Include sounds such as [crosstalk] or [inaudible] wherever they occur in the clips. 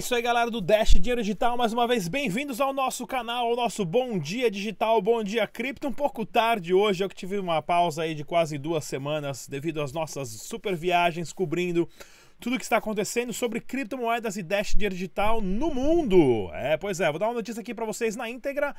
isso aí, galera do Dash Dinheiro Digital, mais uma vez bem-vindos ao nosso canal, ao nosso Bom Dia Digital, Bom Dia Cripto. Um pouco tarde hoje, eu que tive uma pausa aí de quase duas semanas devido às nossas super viagens cobrindo tudo o que está acontecendo sobre criptomoedas e Dash Dinheiro Digital no mundo. É, pois é, vou dar uma notícia aqui para vocês na íntegra.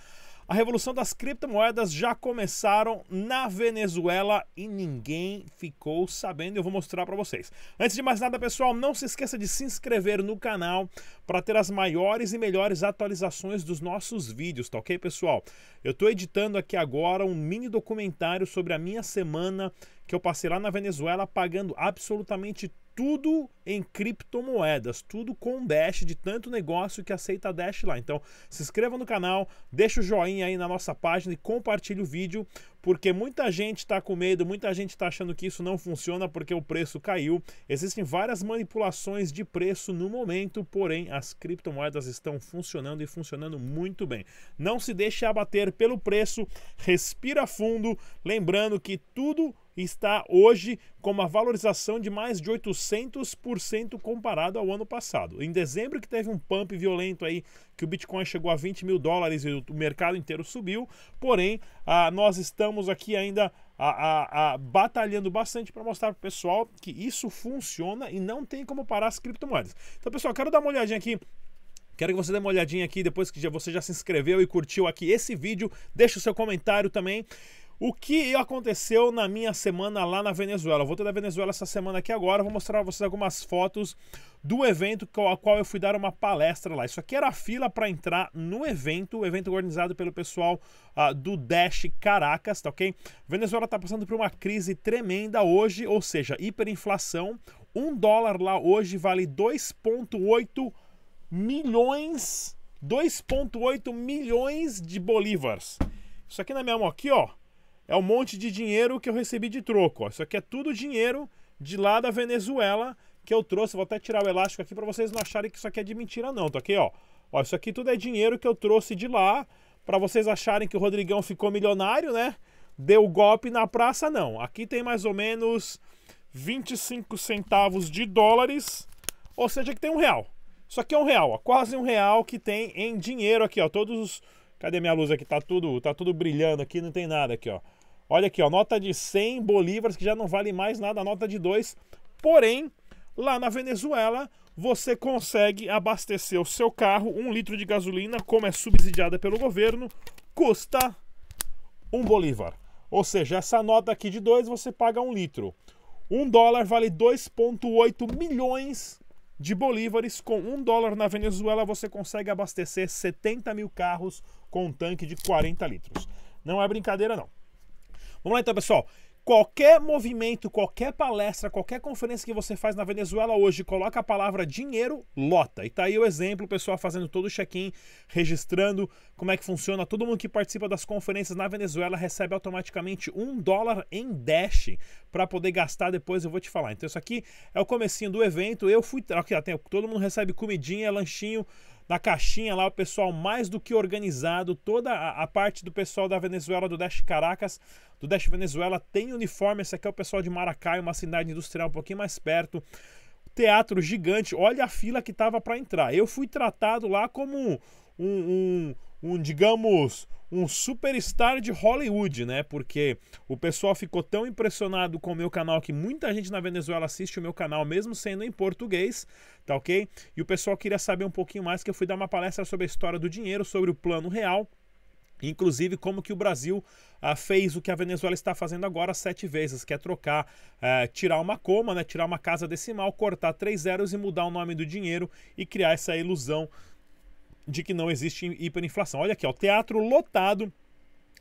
A revolução das criptomoedas já começaram na Venezuela e ninguém ficou sabendo. Eu vou mostrar para vocês. Antes de mais nada, pessoal, não se esqueça de se inscrever no canal para ter as maiores e melhores atualizações dos nossos vídeos, tá ok, pessoal? Eu estou editando aqui agora um mini documentário sobre a minha semana que eu passei lá na Venezuela pagando absolutamente tudo em criptomoedas, tudo com Dash, de tanto negócio que aceita Dash lá. Então, se inscreva no canal, deixa o joinha aí na nossa página e compartilhe o vídeo, porque muita gente está com medo, muita gente está achando que isso não funciona porque o preço caiu. Existem várias manipulações de preço no momento, porém as criptomoedas estão funcionando e funcionando muito bem. Não se deixe abater pelo preço, respira fundo, lembrando que tudo está hoje com uma valorização de mais de 800% comparado ao ano passado. Em dezembro, que teve um pump violento aí, que o Bitcoin chegou a 20 mil dólares e o mercado inteiro subiu, porém, ah, nós estamos aqui ainda a, a, a, batalhando bastante para mostrar para o pessoal que isso funciona e não tem como parar as criptomoedas. Então, pessoal, quero dar uma olhadinha aqui Quero que você dê uma olhadinha aqui depois que já, você já se inscreveu e curtiu aqui esse vídeo. Deixa o seu comentário também. O que aconteceu na minha semana lá na Venezuela? Eu voltei da Venezuela essa semana aqui agora, vou mostrar pra vocês algumas fotos do evento ao qual eu fui dar uma palestra lá. Isso aqui era a fila para entrar no evento, o evento organizado pelo pessoal uh, do Dash Caracas, tá ok? Venezuela está passando por uma crise tremenda hoje, ou seja, hiperinflação. Um dólar lá hoje vale 2,8 milhões, 2,8 milhões de bolívares. Isso aqui na minha mão aqui, ó, é um monte de dinheiro que eu recebi de troco. Ó. Isso aqui é tudo dinheiro de lá da Venezuela que eu trouxe. Vou até tirar o elástico aqui para vocês não acharem que isso aqui é de mentira, não. Tô tá aqui, ó. ó isso aqui tudo é dinheiro que eu trouxe de lá para vocês acharem que o Rodrigão ficou milionário, né? Deu golpe na praça, não. Aqui tem mais ou menos 25 centavos de dólares, ou seja, que tem um real. Isso aqui é um real, ó, quase um real que tem em dinheiro aqui, ó. Todos os Cadê minha luz aqui? Tá tudo, tá tudo brilhando aqui, não tem nada aqui, ó. Olha aqui, ó, nota de 100 bolívares que já não vale mais nada, nota de 2. Porém, lá na Venezuela, você consegue abastecer o seu carro, um litro de gasolina, como é subsidiada pelo governo, custa um bolívar. Ou seja, essa nota aqui de 2 você paga um litro. Um dólar vale 2,8 milhões de bolívares. Com um dólar na Venezuela, você consegue abastecer 70 mil carros com um tanque de 40 litros. Não é brincadeira, não. Vamos lá então, pessoal. Qualquer movimento, qualquer palestra, qualquer conferência que você faz na Venezuela hoje, coloca a palavra dinheiro, lota. E tá aí o exemplo, o pessoal fazendo todo o check-in, registrando como é que funciona. Todo mundo que participa das conferências na Venezuela recebe automaticamente um dólar em dash para poder gastar depois, eu vou te falar. Então isso aqui é o comecinho do evento. Eu fui, aqui, ó, tem, todo mundo recebe comidinha, lanchinho, da caixinha lá, o pessoal mais do que organizado, toda a, a parte do pessoal da Venezuela, do Dash Caracas, do Dash Venezuela tem uniforme, esse aqui é o pessoal de Maracaio, uma cidade industrial um pouquinho mais perto, teatro gigante, olha a fila que tava para entrar, eu fui tratado lá como um, um, um, digamos, um superstar de Hollywood, né? Porque o pessoal ficou tão impressionado com o meu canal que muita gente na Venezuela assiste o meu canal, mesmo sendo em português, tá ok? E o pessoal queria saber um pouquinho mais, que eu fui dar uma palestra sobre a história do dinheiro, sobre o plano real. Inclusive, como que o Brasil ah, fez o que a Venezuela está fazendo agora sete vezes, que é trocar, ah, tirar uma coma, né, tirar uma casa decimal, cortar três zeros e mudar o nome do dinheiro e criar essa ilusão de que não existe hiperinflação. Olha aqui, o teatro lotado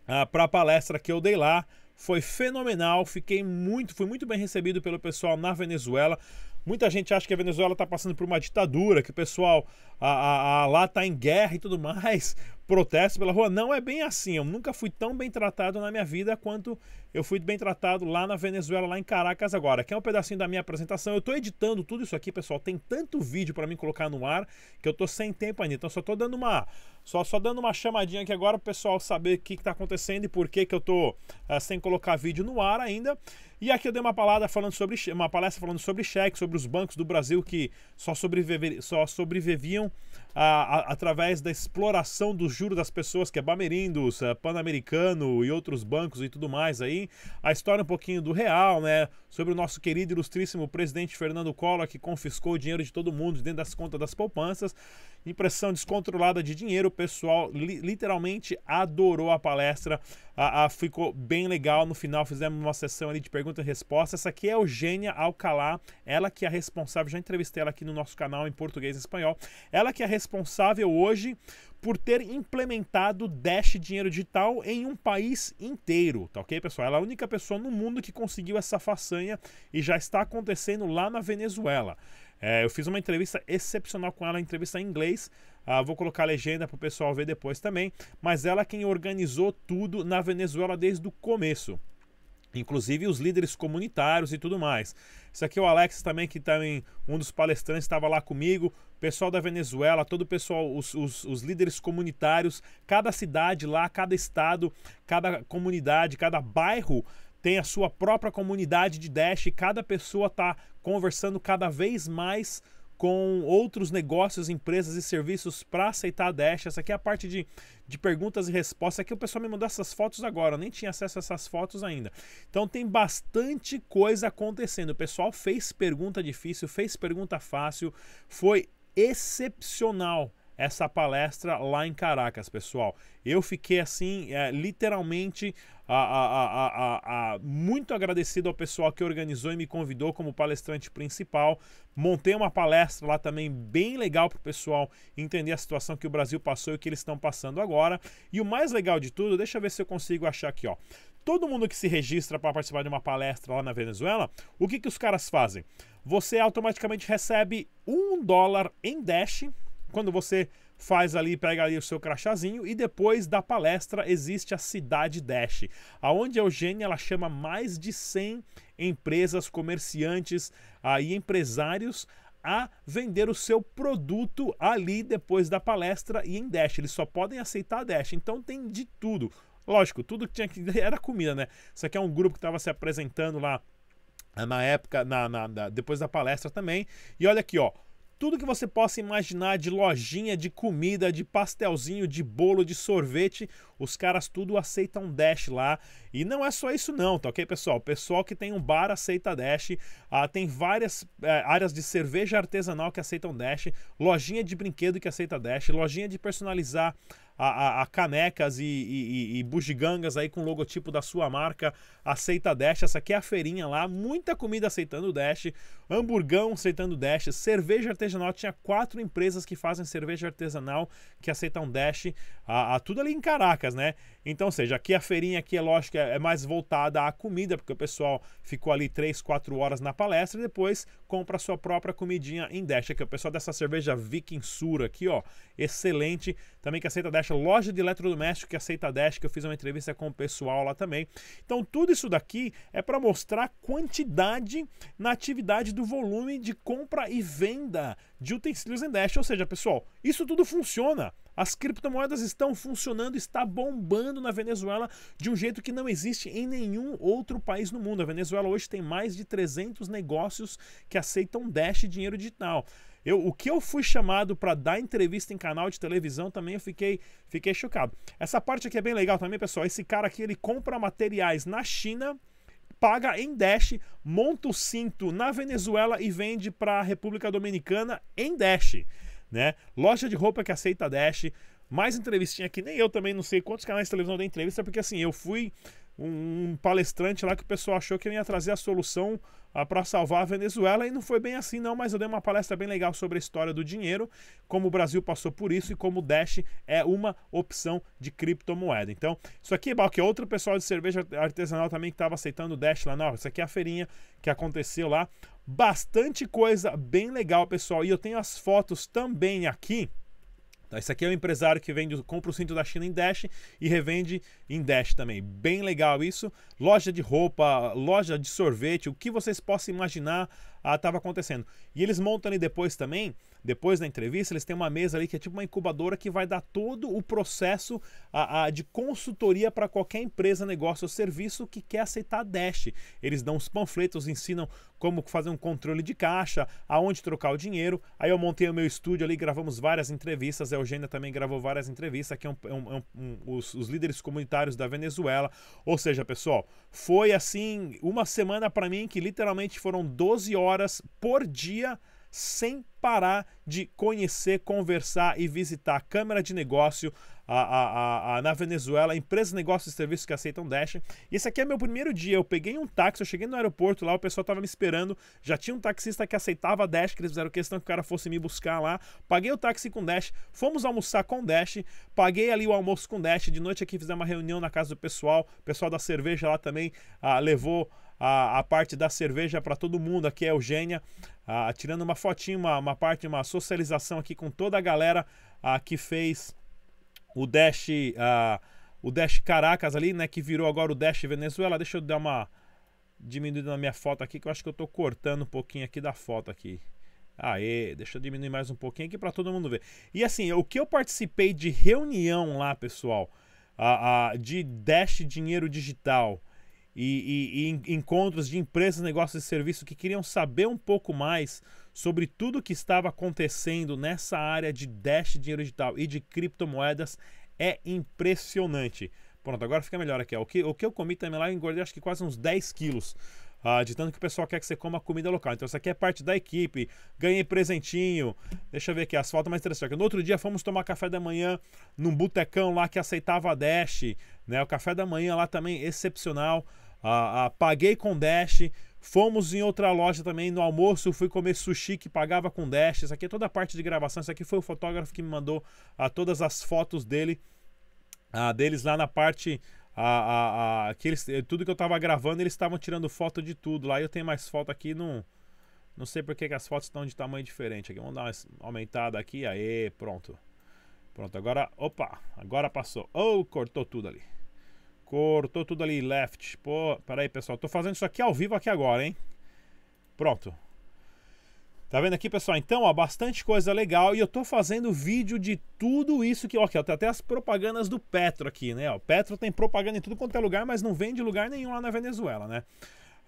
ah, para a palestra que eu dei lá. Foi fenomenal, fiquei muito, fui muito bem recebido pelo pessoal na Venezuela. Muita gente acha que a Venezuela está passando por uma ditadura, que o pessoal a, a, a, lá está em guerra e tudo mais, protesto pela rua. Não é bem assim. Eu nunca fui tão bem tratado na minha vida quanto eu fui bem tratado lá na Venezuela, lá em Caracas agora. Aqui é um pedacinho da minha apresentação. Eu estou editando tudo isso aqui, pessoal. Tem tanto vídeo para mim colocar no ar que eu estou sem tempo ainda. Então só estou dando uma só só dando uma chamadinha aqui agora pro pessoal saber o que está acontecendo e por que que eu estou uh, sem colocar vídeo no ar ainda. E aqui eu dei uma palada falando sobre uma palestra falando sobre cheques sobre os bancos do Brasil que só, sobreviver, só sobreviviam a, a, através da exploração do juro das pessoas, que é Bamerindo, eh, Pan-Americano e outros bancos e tudo mais aí. A história um pouquinho do real, né? Sobre o nosso querido ilustríssimo presidente Fernando Collor, que confiscou o dinheiro de todo mundo dentro das contas das poupanças. Impressão descontrolada de dinheiro, o pessoal li, literalmente adorou a palestra. A, a, ficou bem legal. No final fizemos uma sessão ali de perguntas e respostas. Essa aqui é Eugênia Alcalá, ela que é a responsável, já entrevistei ela aqui no nosso canal em português e espanhol. Ela que é a responsável hoje por ter implementado Dash Dinheiro Digital em um país inteiro, tá ok, pessoal? Ela é a única pessoa no mundo que conseguiu essa façanha e já está acontecendo lá na Venezuela. É, eu fiz uma entrevista excepcional com ela, entrevista em inglês. Ah, vou colocar a legenda para o pessoal ver depois também. Mas ela é quem organizou tudo na Venezuela desde o começo inclusive os líderes comunitários e tudo mais. Isso aqui é o Alex também, que também um dos palestrantes estava lá comigo, pessoal da Venezuela, todo o pessoal, os, os, os, líderes comunitários, cada cidade lá, cada estado, cada comunidade, cada bairro tem a sua própria comunidade de Dash, e cada pessoa está conversando cada vez mais com outros negócios, empresas e serviços para aceitar a Dash. Essa aqui é a parte de, de perguntas e respostas. Aqui o pessoal me mandou essas fotos agora, eu nem tinha acesso a essas fotos ainda. Então tem bastante coisa acontecendo. O pessoal fez pergunta difícil, fez pergunta fácil, foi excepcional essa palestra lá em Caracas, pessoal. Eu fiquei assim, é, literalmente a, a, a, muito agradecido ao pessoal que organizou e me convidou como palestrante principal. Montei uma palestra lá também bem legal para o pessoal entender a situação que o Brasil passou e o que eles estão passando agora. E o mais legal de tudo, deixa eu ver se eu consigo achar aqui, ó. Todo mundo que se registra para participar de uma palestra lá na Venezuela, o que, que os caras fazem? Você automaticamente recebe um dólar em Dash, quando você faz ali, pega ali o seu crachazinho e depois da palestra existe a Cidade Dash, aonde a Eugênia ela chama mais de 100 empresas, comerciantes aí e empresários a vender o seu produto ali depois da palestra e em Dash. Eles só podem aceitar Dash, então tem de tudo. Lógico, tudo que tinha que [laughs] era comida, né? Isso aqui é um grupo que estava se apresentando lá ah, na época, na, na, na, depois da palestra também. E olha aqui, ó tudo que você possa imaginar de lojinha, de comida, de pastelzinho, de bolo, de sorvete, os caras tudo aceitam Dash lá. E não é só isso não, tá ok, pessoal? O pessoal que tem um bar aceita Dash, ah, tem várias eh, áreas de cerveja artesanal que aceitam Dash, lojinha de brinquedo que aceita Dash, lojinha de personalizar a, a, a canecas e, e, e, bugigangas aí com o logotipo da sua marca. Aceita Dash, essa aqui é a feirinha lá, muita comida aceitando Dash, hamburgão aceitando Dash, cerveja artesanal. Tinha quatro empresas que fazem cerveja artesanal que aceitam Dash, a, a tudo ali em Caracas, né? Então, ou seja, aqui a feirinha aqui é lógico é, é mais voltada à comida, porque o pessoal ficou ali 3, 4 horas na palestra e depois compra a sua própria comidinha em Dash. Aqui o pessoal dessa cerveja Viking Sura aqui, ó, excelente. Também que aceita Dash, loja de eletrodoméstico que aceita Dash, que eu fiz uma entrevista com o pessoal lá também. Então, tudo isso daqui é para mostrar quantidade na atividade do volume de compra e venda de utensílios em Dash, ou seja, pessoal, isso tudo funciona. As criptomoedas estão funcionando, está bombando na Venezuela de um jeito que não existe em nenhum outro país no mundo. A Venezuela hoje tem mais de 300 negócios que aceitam Dash dinheiro digital. Eu, o que eu fui chamado para dar entrevista em canal de televisão também eu fiquei, fiquei chocado. Essa parte aqui é bem legal também, pessoal. Esse cara aqui ele compra materiais na China paga em Dash, monta o cinto na Venezuela e vende para a República Dominicana em Dash né? Loja de roupa que aceita Dash, mais entrevistinha que nem eu também não sei quantos canais de televisão dei entrevista, porque assim, eu fui um, palestrante lá que o pessoal achou que ele ia trazer a solução ah, para salvar a Venezuela e não foi bem assim não, mas eu dei uma palestra bem legal sobre a história do dinheiro, como o Brasil passou por isso e como o Dash é uma opção de criptomoeda. Então, isso aqui, que é outro pessoal de cerveja artesanal também que estava aceitando o Dash lá, não, isso aqui é a feirinha que aconteceu lá. Bastante coisa bem legal, pessoal, e eu tenho as fotos também aqui isso tá, Esse aqui é um empresário que vende, compra o cinto da China em Dash e revende em Dash também. Bem legal isso. Loja de roupa, loja de sorvete, o que vocês possam imaginar estava ah, acontecendo. E eles montam ali depois também, depois da entrevista, eles têm uma mesa ali que é tipo uma incubadora que vai dar todo o processo a, a de consultoria para qualquer empresa, negócio ou serviço que quer aceitar a Dash. Eles dão os panfletos, ensinam como fazer um controle de caixa, aonde trocar o dinheiro. Aí eu montei o meu estúdio ali, gravamos várias entrevistas. A Eugênia também gravou várias entrevistas. Aqui é um, é é um, um, os, os líderes comunitários da Venezuela. Ou seja, pessoal, foi assim uma semana para mim que literalmente foram 12 horas horas por dia sem parar de conhecer, conversar e visitar a Câmara de Negócio a, a, a, na Venezuela, empresas, negócios e serviços que aceitam Dash. E esse aqui é meu primeiro dia. Eu peguei um táxi, eu cheguei no aeroporto lá, o pessoal estava me esperando. Já tinha um taxista que aceitava Dash, que eles fizeram questão que o cara fosse me buscar lá. Paguei o táxi com Dash, fomos almoçar com Dash, paguei ali o almoço com Dash. De noite aqui fizemos uma reunião na casa do pessoal, o pessoal da cerveja lá também ah, levou a, a parte da cerveja para todo mundo. Aqui é a Eugênia, a, tirando uma fotinha, uma, uma parte, uma socialização aqui com toda a galera a, que fez o Dash, a, o Dash Caracas ali, né? Que virou agora o Dash Venezuela. Deixa eu dar uma diminuída na minha foto aqui, que eu acho que eu estou cortando um pouquinho aqui da foto aqui. Aê, deixa eu diminuir mais um pouquinho aqui para todo mundo ver. E assim, o que eu participei de reunião lá, pessoal, a, a, de Dash Dinheiro Digital, e, e, e, encontros de empresas, negócios e serviços que queriam saber um pouco mais sobre tudo o que estava acontecendo nessa área de Dash, dinheiro digital e de criptomoedas é impressionante. Pronto, agora fica melhor aqui. O que, o que eu comi também lá, eu engordei acho que quase uns 10 quilos. Ah, de tanto que o pessoal quer que você coma comida local. Então, isso aqui é parte da equipe. Ganhei presentinho. Deixa eu ver aqui, fotos mais interessante. No outro dia, fomos tomar café da manhã num botecão lá que aceitava a Dash. Né? O café da manhã lá também excepcional. Ah, ah, paguei com Dash. Fomos em outra loja também no almoço, fui comer sushi que pagava com Dash. Isso aqui é toda a parte de gravação. Isso aqui foi o fotógrafo que me mandou ah, todas as fotos dele, ah, deles lá na parte. a a que eles, eh, tudo que eu tava gravando, eles estavam tirando foto de tudo lá. Eu tenho mais foto aqui, não, não sei porque que as fotos estão de tamanho diferente. Aqui, vamos dar uma aumentada aqui. Aê, pronto. Pronto, agora, opa, agora passou. Ou oh, cortou tudo ali. Cortou tudo ali, left. Pô, peraí, pessoal. Tô fazendo isso aqui ao vivo aqui agora, hein? Pronto. Tá vendo aqui, pessoal? Então, ó, bastante coisa legal. E eu tô fazendo vídeo de tudo isso que... Ó, aqui, ó, tem até as propagandas do Petro aqui, né? O Petro tem propaganda em tudo quanto é lugar, mas não vende lugar nenhum lá na Venezuela, né?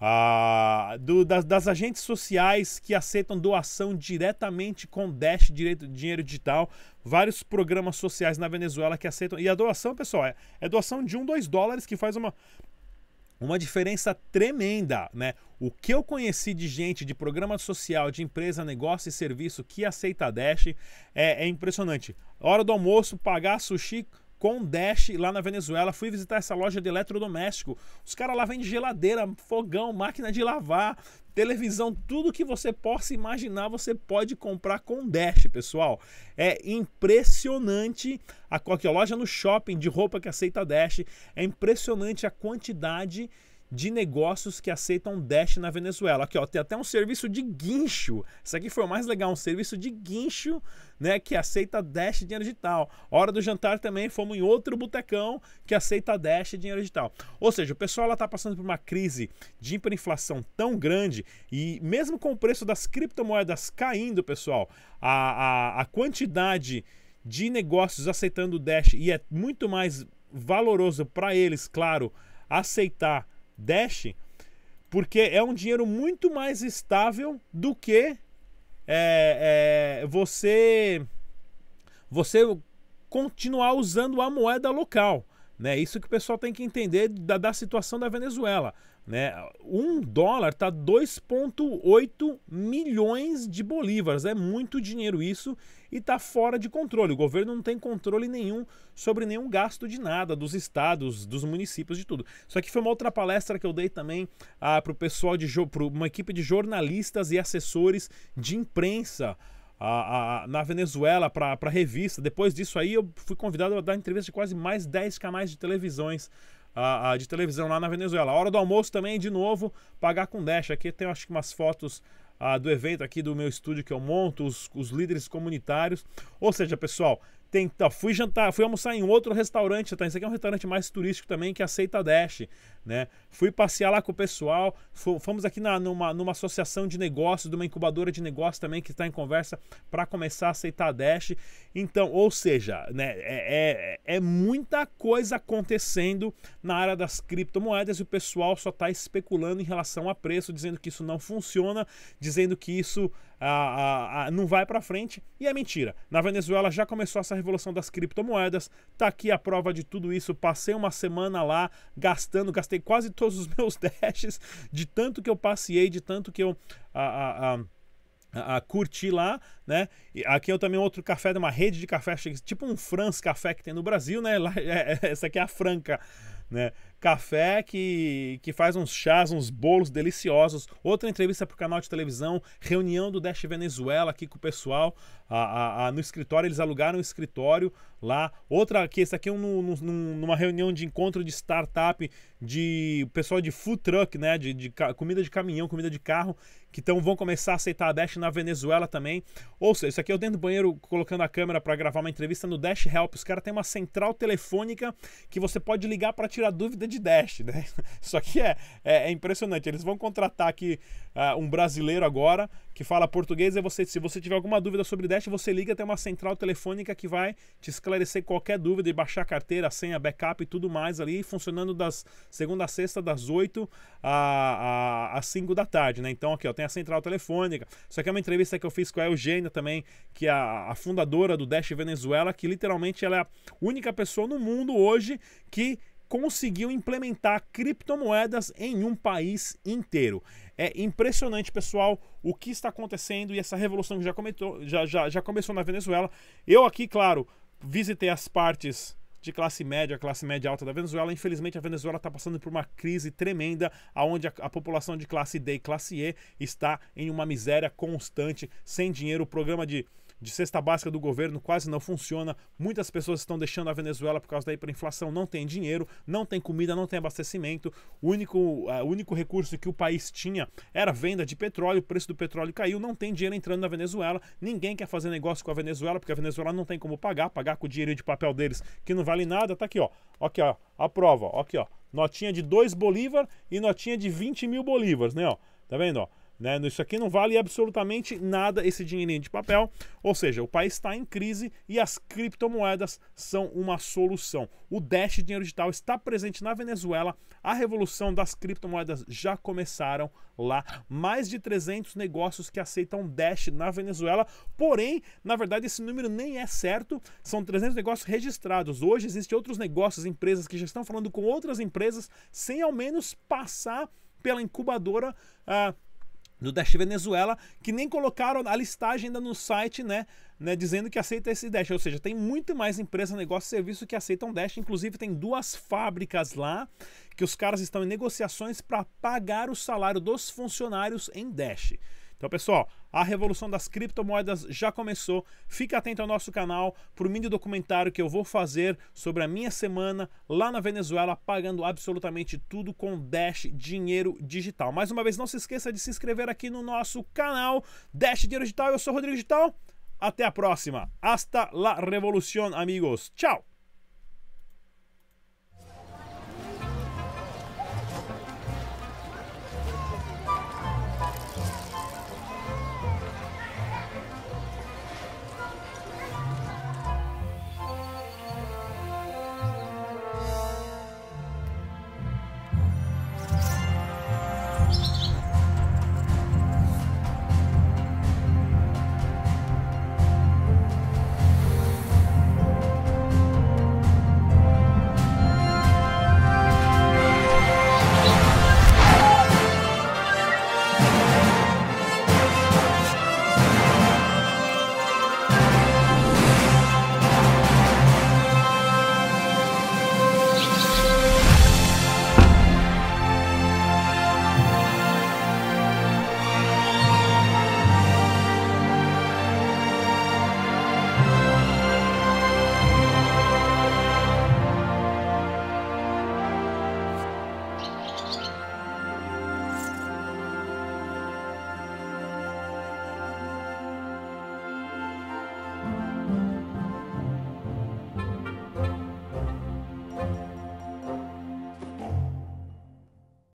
Ah, do, das, das, agentes sociais que aceitam doação diretamente com Dash direito, Dinheiro Digital, vários programas sociais na Venezuela que aceitam. E a doação, pessoal, é, é doação de um, dois dólares que faz uma, uma diferença tremenda, né? O que eu conheci de gente de programa social, de empresa, negócio e serviço que aceita Dash é, é impressionante. Hora do almoço, pagar sushi, com Dash lá na Venezuela. Fui visitar essa loja de eletrodoméstico. Os caras lá vendem geladeira, fogão, máquina de lavar, televisão, tudo que você possa imaginar, você pode comprar com Dash, pessoal. É impressionante a qualquer loja no shopping de roupa que aceita Dash. É impressionante a quantidade de de negócios que aceitam Dash na Venezuela. Aqui, ó, tem até um serviço de guincho. Isso aqui foi o mais legal, um serviço de guincho, né, que aceita Dash dinheiro digital. Hora do jantar também fomos em outro botecão que aceita Dash dinheiro digital. Ou seja, o pessoal lá tá passando por uma crise de hiperinflação tão grande e mesmo com o preço das criptomoedas caindo, pessoal, a, a, a quantidade de negócios aceitando Dash e é muito mais valoroso para eles, claro, aceitar Dash, porque é um dinheiro muito mais estável do que é, é, você você continuar usando a moeda local. Né? Isso que o pessoal tem que entender da, da situação da Venezuela. Né? Um dólar tá 2,8 milhões de bolívares. É muito dinheiro isso e tá fora de controle. O governo não tem controle nenhum sobre nenhum gasto de nada, dos estados, dos municípios, de tudo. Isso aqui foi uma outra palestra que eu dei também ah, para o pessoal de pro, uma equipe de jornalistas e assessores de imprensa. na Venezuela para revista. Depois disso aí, eu fui convidado a dar entrevista de quase mais 10 canais de televisões a, a, de televisão lá na Venezuela. A hora do almoço também, é de novo, pagar com Dash. Aqui tem acho que umas fotos ah, do evento aqui do meu estúdio que eu monto, os, os líderes comunitários. Ou seja, pessoal, tem, ó, fui jantar, fui almoçar em outro restaurante, tá? Isso aqui é um restaurante mais turístico também que é aceita Dash, né? Fui passear lá com o pessoal, fomos aqui na, numa, numa associação de negócios, de uma incubadora de negócios também que está em conversa para começar a aceitar Dash. Então, ou seja, né, é, é, é muita coisa acontecendo na área das criptomoedas e o pessoal só está especulando em relação a preço, dizendo que isso não funciona, dizendo que isso a, a, a, não vai para frente. E é mentira. Na Venezuela já começou essa revolução das criptomoedas. Tá aqui a prova de tudo isso. Passei uma semana lá gastando, gastei quase todos os [laughs] meus dashes de tanto que eu passei, de tanto que eu a, a, a curti lá, né? E aqui eu também outro café de uma rede de café, é tipo um France Café que tem no Brasil, né? Lá, [laughs] é, essa aqui é a Franca, né? café que, que faz uns chás, uns bolos deliciosos. Outra entrevista para o canal de televisão, reunião do Dash Venezuela aqui com o pessoal a, a, a, no escritório, eles alugaram o um escritório lá. Outra aqui, isso aqui é um, um, numa reunião de encontro de startup de pessoal de food truck, né? De, de comida de caminhão, comida de carro, que então vão começar a aceitar a Dash na Venezuela também. Ou seja, isso aqui é eu dentro do banheiro colocando a câmera para gravar uma entrevista no Dash Help. Os caras têm uma central telefônica que você pode ligar para tirar dúvida de Dash, né? Isso [laughs] aqui é, é, é impressionante. Eles vão contratar aqui uh, um brasileiro agora que fala português. E você, se você tiver alguma dúvida sobre Dash, você liga até uma central telefônica que vai te esclarecer qualquer dúvida e baixar a carteira, a senha, backup e tudo mais ali, funcionando das segunda a sexta, das 8 às 5 da tarde, né? Então aqui, ó, tem a central telefônica. Isso aqui é uma entrevista que eu fiz com a Eugênia também, que é a, a fundadora do Dash Venezuela, que literalmente ela é a única pessoa no mundo hoje que conseguiu implementar criptomoedas em um país inteiro. É impressionante, pessoal, o que está acontecendo e essa revolução que já, comentou, já, já, já começou na Venezuela. Eu aqui, claro, visitei as partes de classe média, classe média alta da Venezuela. Infelizmente, a Venezuela está passando por uma crise tremenda, onde a, a, população de classe D e classe E está em uma miséria constante, sem dinheiro. O programa de de cesta básica do governo quase não funciona. Muitas pessoas estão deixando a Venezuela por causa da hiperinflação, não tem dinheiro, não tem comida, não tem abastecimento. O único, uh, único recurso que o país tinha era venda de petróleo, o preço do petróleo caiu, não tem dinheiro entrando na Venezuela. Ninguém quer fazer negócio com a Venezuela porque a Venezuela não tem como pagar, pagar com o dinheiro de papel deles que não vale nada. Tá aqui, ó. Aqui, ó, a prova, ó, aqui, ó. Notinha de 2 bolívar e notinha de 20 mil bolívares, né, ó. Tá vendo, ó? Né? Isso aqui não vale absolutamente nada, esse dinheirinho de papel. Ou seja, o país está em crise e as criptomoedas são uma solução. O Dash Dinheiro Digital está presente na Venezuela. A revolução das criptomoedas já começaram lá. Mais de 300 negócios que aceitam Dash na Venezuela. Porém, na verdade, esse número nem é certo. São 300 negócios registrados. Hoje existem outros negócios, empresas que já estão falando com outras empresas sem ao menos passar pela incubadora. Uh, do Dash Venezuela, que nem colocaram a listagem ainda no site, né, né, dizendo que aceita esse Dash. Ou seja, tem muito mais empresa, negócio e serviço que aceitam Dash. Inclusive, tem duas fábricas lá que os caras estão em negociações para pagar o salário dos funcionários em Dash. Então, pessoal, a revolução das criptomoedas já começou. Fica atento ao nosso canal para o mini documentário que eu vou fazer sobre a minha semana lá na Venezuela, pagando absolutamente tudo com Dash Dinheiro Digital. Mais uma vez, não se esqueça de se inscrever aqui no nosso canal Dash Dinheiro Digital. Eu sou Rodrigo Digital. Até a próxima. Hasta la revolución, amigos. Tchau!